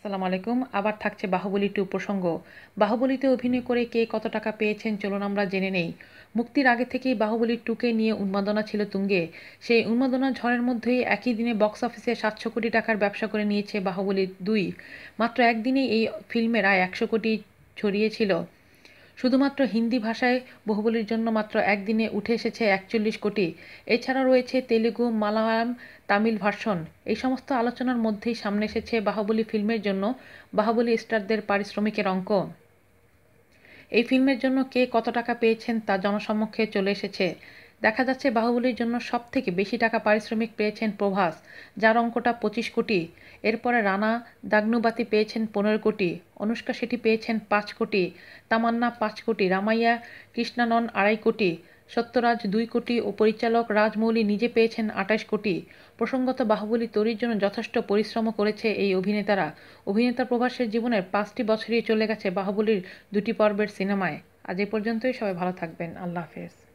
আসসালামু আলাইকুম আবার থাকছে বাহুবলী টু প্রসঙ্গ বাহুবলীতে অভিনয় করে কে কত টাকা পেয়েছেন চলুন আমরা জেনে নেই মুক্তির আগে থেকেই বাহুবলী টুকে নিয়ে উন্মাদনা ছিল তুঙ্গে সেই উন্মাদনা ঝড়ের মধ্যেই একই দিনে বক্স অফিসে সাতশো কোটি টাকার ব্যবসা করে নিয়েছে বাহুবলী দুই মাত্র একদিনে এই ফিল্মের আয় একশো কোটি ছড়িয়েছিল শুধুমাত্র হিন্দি ভাষায় বহুবলীর জন্য মাত্র একদিনে উঠে এসেছে একচল্লিশ কোটি এছাড়া রয়েছে তেলেগু মালায়ালাম তামিল ভার্সন এই সমস্ত আলোচনার মধ্যেই সামনে এসেছে বাহুবলী ফিল্মের জন্য বাহুবলী স্টারদের পারিশ্রমিকের অঙ্ক এই ফিল্মের জন্য কে কত টাকা পেয়েছেন তা জনসমক্ষে চলে এসেছে দেখা যাচ্ছে বাহুবলীর জন্য সব থেকে বেশি টাকা পারিশ্রমিক পেয়েছেন প্রভাস যার অঙ্কটা পঁচিশ কোটি এরপরে রানা দাগনুবাতি পেয়েছেন পনেরো কোটি অনুষ্কা সেটি পেয়েছেন পাঁচ কোটি তামান্না পাঁচ কোটি রামাইয়া কৃষ্ণানন আড়াই কোটি সত্যরাজ দুই কোটি ও পরিচালক রাজমৌলি নিজে পেয়েছেন আটাশ কোটি প্রসঙ্গত বাহুবলী তৈরির জন্য যথেষ্ট পরিশ্রম করেছে এই অভিনেতারা অভিনেতা প্রভাসের জীবনের পাঁচটি বছরই চলে গেছে বাহুবলীর দুটি পর্বের সিনেমায় আজ এ পর্যন্তই সবাই ভালো থাকবেন আল্লাহ হাফেজ